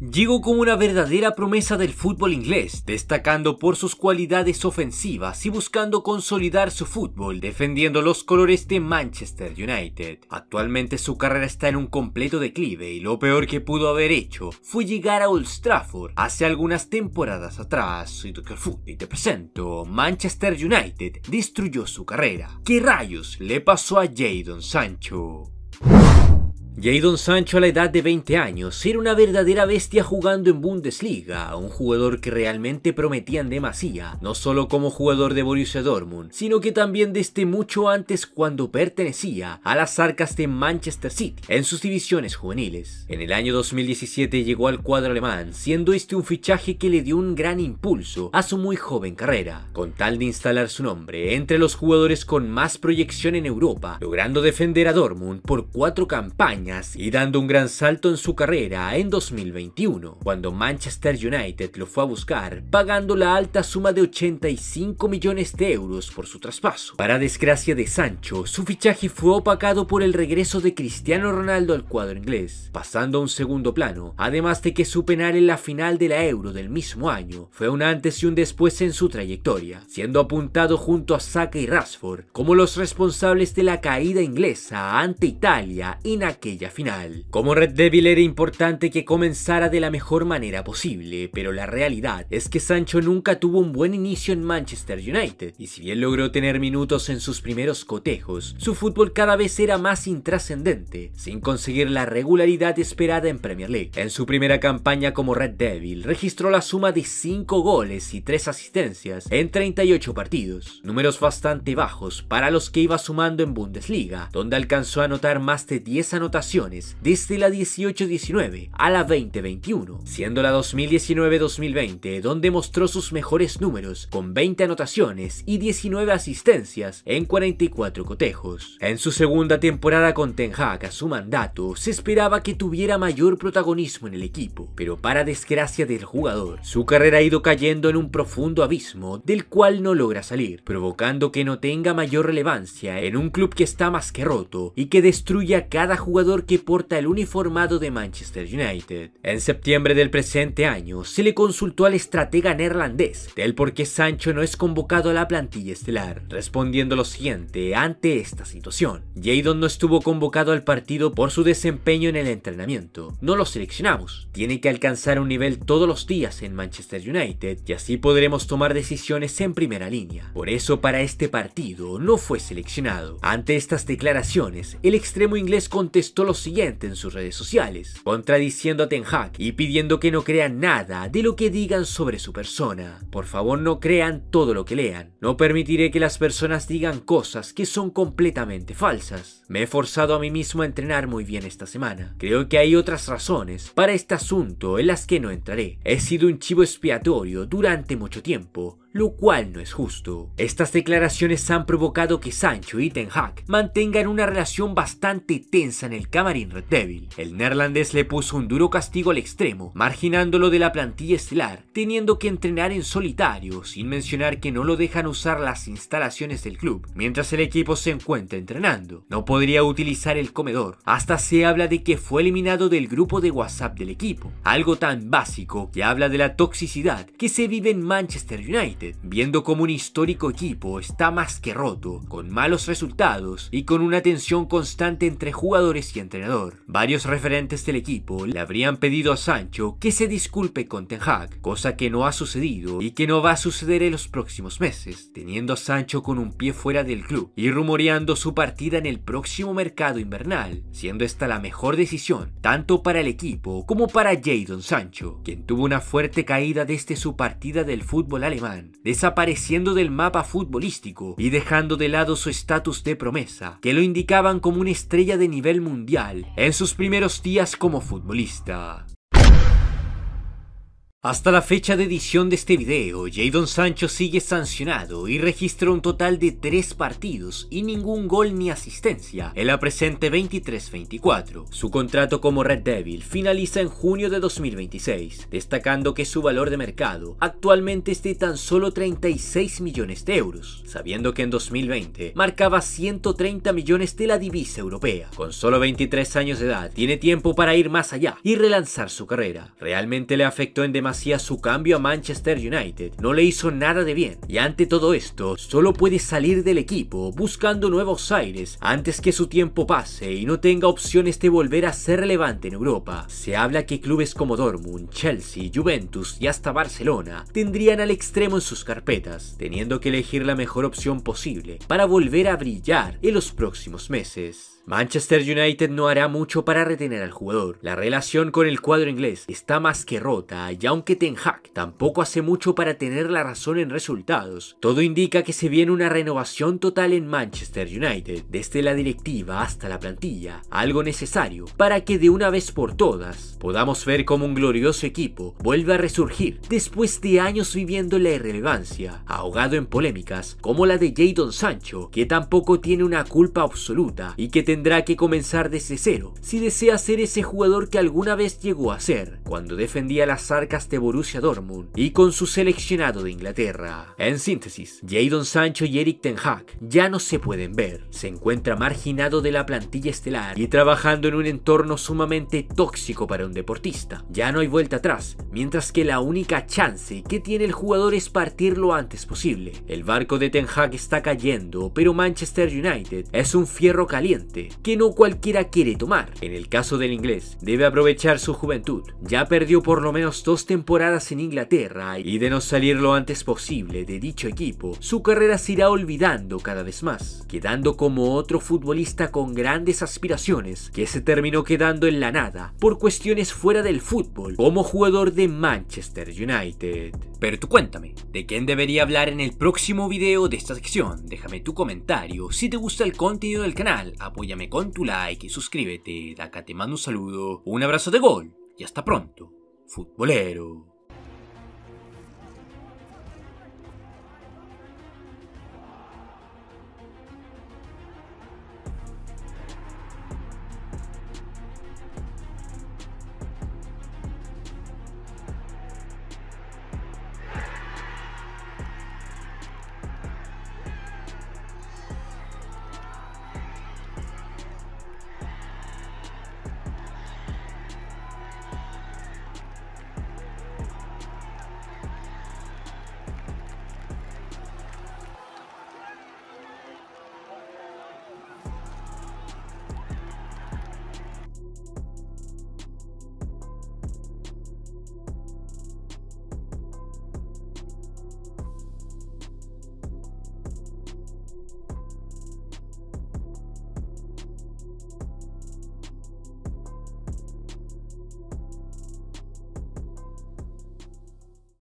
Llegó como una verdadera promesa del fútbol inglés, destacando por sus cualidades ofensivas y buscando consolidar su fútbol, defendiendo los colores de Manchester United. Actualmente su carrera está en un completo declive y lo peor que pudo haber hecho fue llegar a Old Trafford hace algunas temporadas atrás. y te presento, Manchester United destruyó su carrera. ¿Qué rayos le pasó a Jadon Sancho? Jadon Sancho a la edad de 20 años era una verdadera bestia jugando en Bundesliga, un jugador que realmente prometían demasía, no solo como jugador de Borussia Dortmund, sino que también desde mucho antes cuando pertenecía a las arcas de Manchester City en sus divisiones juveniles. En el año 2017 llegó al cuadro alemán, siendo este un fichaje que le dio un gran impulso a su muy joven carrera, con tal de instalar su nombre entre los jugadores con más proyección en Europa, logrando defender a Dortmund por cuatro campañas y dando un gran salto en su carrera en 2021, cuando Manchester United lo fue a buscar pagando la alta suma de 85 millones de euros por su traspaso. Para desgracia de Sancho, su fichaje fue opacado por el regreso de Cristiano Ronaldo al cuadro inglés, pasando a un segundo plano, además de que su penal en la final de la Euro del mismo año fue un antes y un después en su trayectoria, siendo apuntado junto a Saka y Rashford como los responsables de la caída inglesa ante Italia en aquel final. Como Red Devil era importante que comenzara de la mejor manera posible, pero la realidad es que Sancho nunca tuvo un buen inicio en Manchester United, y si bien logró tener minutos en sus primeros cotejos, su fútbol cada vez era más intrascendente, sin conseguir la regularidad esperada en Premier League. En su primera campaña como Red Devil, registró la suma de 5 goles y 3 asistencias en 38 partidos, números bastante bajos para los que iba sumando en Bundesliga, donde alcanzó a anotar más de 10 anotaciones desde la 18-19 a la 20-21, siendo la 2019-2020 donde mostró sus mejores números con 20 anotaciones y 19 asistencias en 44 cotejos. En su segunda temporada con Ten Hag a su mandato, se esperaba que tuviera mayor protagonismo en el equipo, pero para desgracia del jugador, su carrera ha ido cayendo en un profundo abismo del cual no logra salir, provocando que no tenga mayor relevancia en un club que está más que roto y que destruye a cada jugador que porta el uniformado de Manchester United. En septiembre del presente año, se le consultó al estratega neerlandés del por qué Sancho no es convocado a la plantilla estelar, respondiendo lo siguiente ante esta situación. Jadon no estuvo convocado al partido por su desempeño en el entrenamiento. No lo seleccionamos. Tiene que alcanzar un nivel todos los días en Manchester United y así podremos tomar decisiones en primera línea. Por eso para este partido no fue seleccionado. Ante estas declaraciones, el extremo inglés contestó lo siguiente en sus redes sociales, contradiciendo a Ten hack y pidiendo que no crean nada de lo que digan sobre su persona. Por favor no crean todo lo que lean, no permitiré que las personas digan cosas que son completamente falsas. Me he forzado a mí mismo a entrenar muy bien esta semana, creo que hay otras razones para este asunto en las que no entraré. He sido un chivo expiatorio durante mucho tiempo, lo cual no es justo. Estas declaraciones han provocado que Sancho y Ten Hag mantengan una relación bastante tensa en el camarín Red Devil. El neerlandés le puso un duro castigo al extremo, marginándolo de la plantilla estelar, teniendo que entrenar en solitario, sin mencionar que no lo dejan usar las instalaciones del club, mientras el equipo se encuentra entrenando. No podría utilizar el comedor, hasta se habla de que fue eliminado del grupo de WhatsApp del equipo, algo tan básico que habla de la toxicidad que se vive en Manchester United viendo como un histórico equipo está más que roto, con malos resultados y con una tensión constante entre jugadores y entrenador. Varios referentes del equipo le habrían pedido a Sancho que se disculpe con Ten Hag, cosa que no ha sucedido y que no va a suceder en los próximos meses, teniendo a Sancho con un pie fuera del club y rumoreando su partida en el próximo mercado invernal, siendo esta la mejor decisión, tanto para el equipo como para Jadon Sancho, quien tuvo una fuerte caída desde su partida del fútbol alemán, desapareciendo del mapa futbolístico y dejando de lado su estatus de promesa, que lo indicaban como una estrella de nivel mundial en sus primeros días como futbolista. Hasta la fecha de edición de este video, Jadon Sancho sigue sancionado y registró un total de 3 partidos y ningún gol ni asistencia en la presente 23-24. Su contrato como Red Devil finaliza en junio de 2026, destacando que su valor de mercado actualmente es de tan solo 36 millones de euros, sabiendo que en 2020 marcaba 130 millones de la divisa europea. Con solo 23 años de edad, tiene tiempo para ir más allá y relanzar su carrera. Realmente le afectó en demasiado hacia su cambio a Manchester United no le hizo nada de bien, y ante todo esto, solo puede salir del equipo buscando nuevos aires antes que su tiempo pase y no tenga opciones de volver a ser relevante en Europa. Se habla que clubes como Dortmund, Chelsea, Juventus y hasta Barcelona tendrían al extremo en sus carpetas, teniendo que elegir la mejor opción posible para volver a brillar en los próximos meses. Manchester United no hará mucho para retener al jugador. La relación con el cuadro inglés está más que rota y aunque Ten Hag tampoco hace mucho para tener la razón en resultados, todo indica que se viene una renovación total en Manchester United, desde la directiva hasta la plantilla, algo necesario para que de una vez por todas podamos ver cómo un glorioso equipo vuelve a resurgir después de años viviendo la irrelevancia, ahogado en polémicas como la de Jadon Sancho, que tampoco tiene una culpa absoluta y que tendrá que comenzar desde cero si desea ser ese jugador que alguna vez llegó a ser, cuando defendía las arcas de Borussia Dortmund y con su seleccionado de Inglaterra. En síntesis, Jadon Sancho y Eric Ten Hag ya no se pueden ver, se encuentra marginado de la plantilla estelar y trabajando en un entorno sumamente tóxico para un deportista. Ya no hay vuelta atrás, mientras que la única chance que tiene el jugador es partir lo antes posible. El barco de Ten Hag está cayendo, pero Manchester United es un fierro caliente que no cualquiera quiere tomar. En el caso del inglés, debe aprovechar su juventud. Ya perdió por lo menos dos temporadas en Inglaterra y de no salir lo antes posible de dicho equipo, su carrera se irá olvidando cada vez más, quedando como otro futbolista con grandes aspiraciones que se terminó quedando en la nada por cuestiones fuera del fútbol como jugador de Manchester United. Pero tú cuéntame, ¿de quién debería hablar en el próximo video de esta sección? Déjame tu comentario, si te gusta el contenido del canal, apoya con tu like y suscríbete. De acá te mando un saludo, un abrazo de gol y hasta pronto, futbolero.